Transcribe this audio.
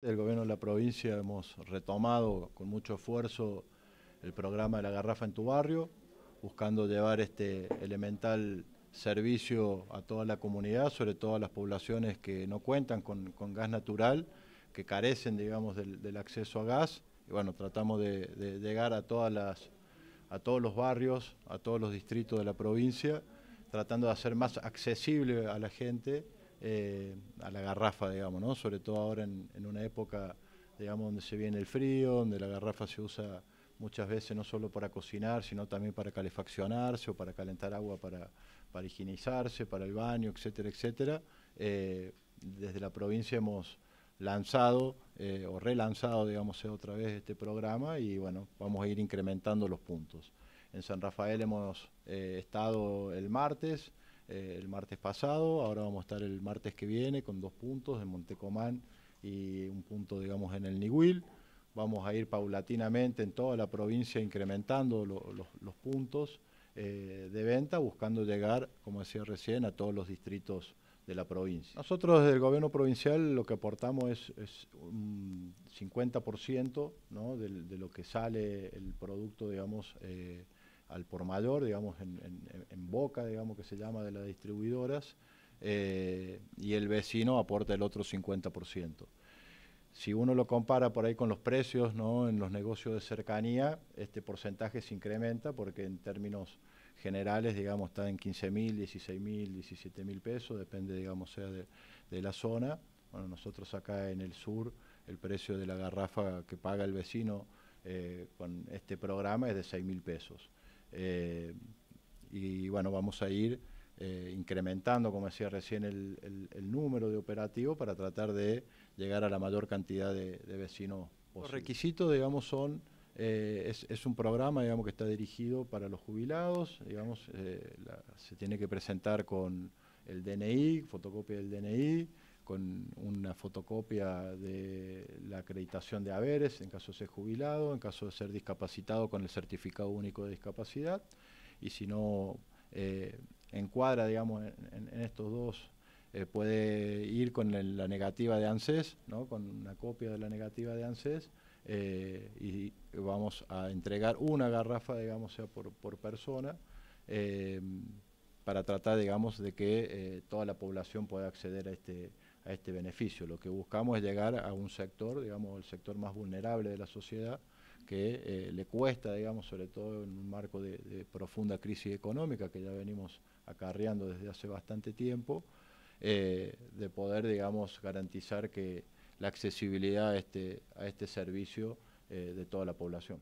Del gobierno de la provincia hemos retomado con mucho esfuerzo el programa de la garrafa en tu barrio, buscando llevar este elemental servicio a toda la comunidad, sobre todo a las poblaciones que no cuentan con, gas natural, que carecen, digamos, del, acceso a gas. Y bueno, tratamos de, llegar a, todas las, a todos los barrios, a todos los distritos de la provincia, tratando de hacer más accesible a la gente eh, a la garrafa, digamos, Sobre todo ahora en, una época, donde se viene el frío, donde la garrafa se usa muchas veces no solo para cocinar, sino también para calefaccionarse o para calentar agua para, para higienizarse, para el baño, etcétera, etcétera. Eh, desde la provincia hemos lanzado eh, o relanzado, digamos, otra vez este programa y bueno, vamos a ir incrementando los puntos. En San Rafael hemos estado el martes, eh, el martes pasado, ahora vamos a estar el martes que viene con dos puntos en Montecomán y un punto, digamos, en el Nihuil. Vamos a ir paulatinamente en toda la provincia incrementando los, puntos eh, de venta, buscando llegar, como decía recién, a todos los distritos de la provincia. Nosotros desde el gobierno provincial lo que aportamos es, un 50% de, lo que sale el producto, digamos, eh, al por mayor, digamos, en, boca, digamos, que se llama de las distribuidoras, eh, y el vecino aporta el otro 50%. Si uno lo compara por ahí con los precios, ¿no? En los negocios de cercanía, este porcentaje se incrementa porque en términos generales, digamos, está en 15 mil, 16 mil, 17 mil pesos, depende, digamos, sea de, la zona. Bueno, nosotros acá en el sur, el precio de la garrafa que paga el vecino eh, con este programa es de 6 mil pesos. Eh, y bueno, vamos a ir eh, incrementando, como decía recién, el, el, número de operativos para tratar de llegar a la mayor cantidad de, vecinos posible. Los requisitos, digamos, son... Eh, es, es, un programa, digamos, que está dirigido para los jubilados, digamos, se tiene que presentar con el DNI, fotocopia del DNI, con una fotocopia de la acreditación de haberes en caso de ser jubilado, en caso de ser discapacitado con el certificado único de discapacidad y si no eh, encuadra, digamos, en, estos dos, eh, puede ir con la negativa de ANSES, ¿no? con una copia de la negativa de ANSES eh, y vamos a entregar una garrafa, digamos, sea por, por persona para tratar, digamos, de que toda la población pueda acceder a este a este beneficio. Lo que buscamos es llegar a un sector, digamos, el sector más vulnerable de la sociedad, que eh, le cuesta, digamos, sobre todo en un marco de, profunda crisis económica que ya venimos acarreando desde hace bastante tiempo, eh, de poder, digamos, garantizar que la accesibilidad a este, a este servicio eh, de toda la población.